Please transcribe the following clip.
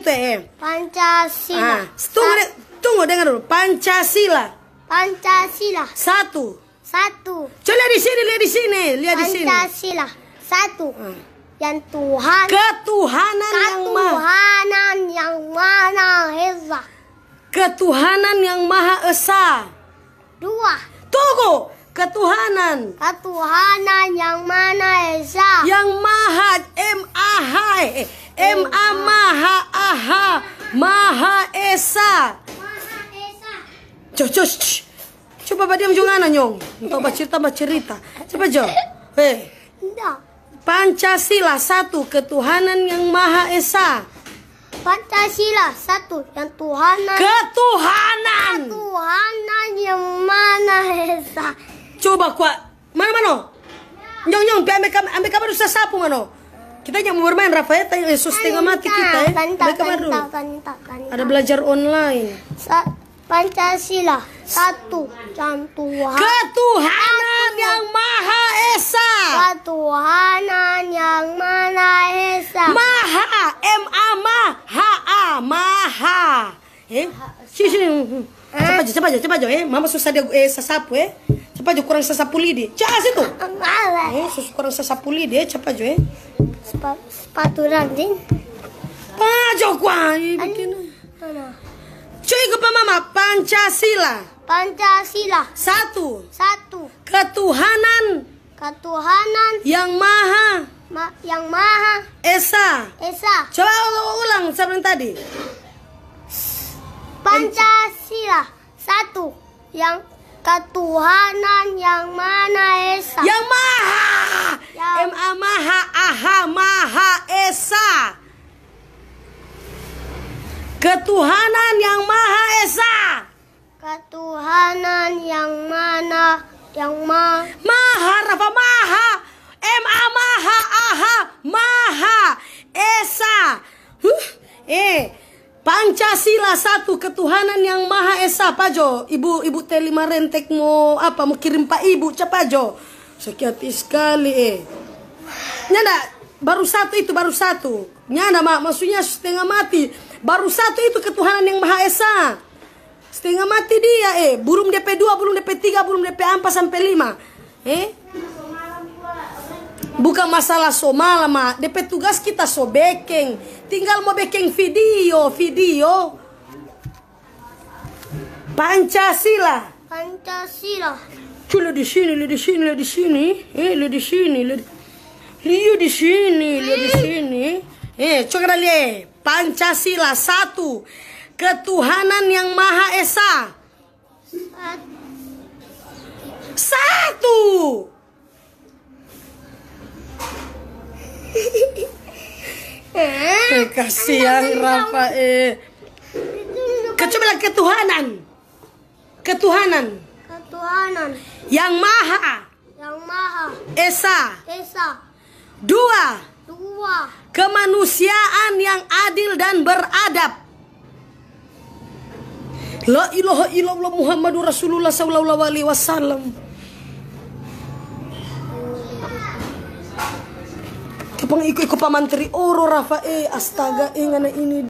Pancasila. Ah, tunggu, tunggu dengar dulu. Pancasila. Pancasila. Satu. Satu. Coba di sini, lihat di sini, lihat di sini. Pancasila. Satu. Hmm. Yang Tuhan. Ketuhanan, Ketuhanan yang maha. yang maha esa. Ketuhanan yang maha esa. Dua. Tunggu. Ketuhanan. Ketuhanan yang mana esa? Yang maha M A H e. M A M A H Maha Maha Esa. Maha Esa. Cus, cus, Coba badiam jongana nyong. Entah bercerita bercerita. Coba jo. Hei. Eh. Pancasila satu ketuhanan yang Maha Esa. Pancasila satu yang Tuhanan. Ketuhanan. Ketuhanan yang mana Esa. Coba kuat. Mana mana? Nyong nyong, ambil kamar, ambil kamar usah sapu mana? Kita jangan bermain Rafa ya, Yesus tengah mati kita ya. Eh. Panta, Ada belajar online. Sa Pancasila satu Tuhan ketuhanan yang Maha Esa ketuhanan yang Maha Esa Maha M A Maha A Maha eh sini sini eh? cepat aja cepat aja cepat aja eh mama susah dia eh sasapu eh cepat aja kurang sasapu lidi cah situ eh, susah kurang sasapu lidi eh. cepat aja eh sepatu ranjin. Wah, jokwa bikin. Mana? ke mama Pancasila. Pancasila. Satu. Satu. Ketuhanan. Ketuhanan. Yang Maha. Ma yang Maha. Esa. Esa. Coba ulang sebelum tadi. Pancasila. Satu. Yang ketuhanan yang mana? Ketuhanan yang Maha Esa. Ketuhanan yang mana? Yang ma Maha Rafa Maha M A Maha Aha Maha Esa. Huh? Eh Pancasila satu ketuhanan yang maha esa pak jo? ibu ibu telima rentek mau apa mau kirim pak ibu cepat jo. sakit sekali eh nyana baru satu itu baru satu nyana mak maksudnya setengah mati Baru satu itu ketuhanan yang Maha Esa. Setengah mati dia, eh. Burung DP2, burung DP3, burung DP4 sampai 5. Eh? Bukan masalah so malam, DP tugas kita so beking Tinggal mau bekeng video, video. Pancasila. Pancasila. cule di sini, lu di sini, lu di sini, eh, lu di sini, lu di sini, lu di sini, lu di eh? sini. Eh, coba lihat. Pancasila satu. Ketuhanan yang Maha Esa. Satu. Eh, kasihan ya Rafa eh. Coba ketuhanan. Ketuhanan. Ketuhanan. Yang Maha. Yang Maha. Esa. Esa. Dua tua. Kemanusiaan yang adil dan beradab. La ilaha illallah Muhammadur Rasulullah sallallahu alaihi wasallam. Kepang ikut-ikut pamantri oro Rafae astaga ingana ini